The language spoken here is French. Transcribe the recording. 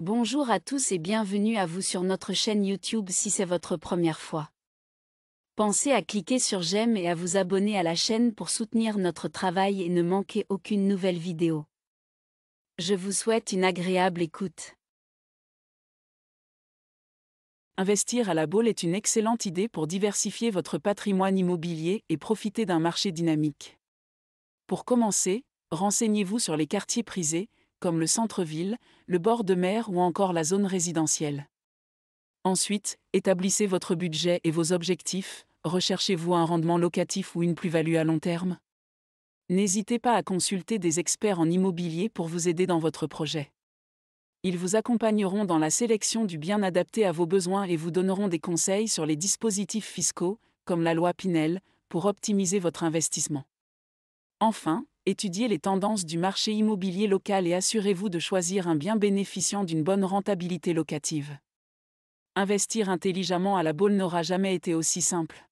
Bonjour à tous et bienvenue à vous sur notre chaîne YouTube si c'est votre première fois. Pensez à cliquer sur j'aime et à vous abonner à la chaîne pour soutenir notre travail et ne manquer aucune nouvelle vidéo. Je vous souhaite une agréable écoute. Investir à la boule est une excellente idée pour diversifier votre patrimoine immobilier et profiter d'un marché dynamique. Pour commencer, renseignez-vous sur les quartiers prisés, comme le centre-ville, le bord de mer ou encore la zone résidentielle. Ensuite, établissez votre budget et vos objectifs, recherchez-vous un rendement locatif ou une plus-value à long terme N'hésitez pas à consulter des experts en immobilier pour vous aider dans votre projet. Ils vous accompagneront dans la sélection du bien adapté à vos besoins et vous donneront des conseils sur les dispositifs fiscaux, comme la loi Pinel, pour optimiser votre investissement. Enfin, étudiez les tendances du marché immobilier local et assurez-vous de choisir un bien bénéficiant d'une bonne rentabilité locative. Investir intelligemment à la boule n'aura jamais été aussi simple.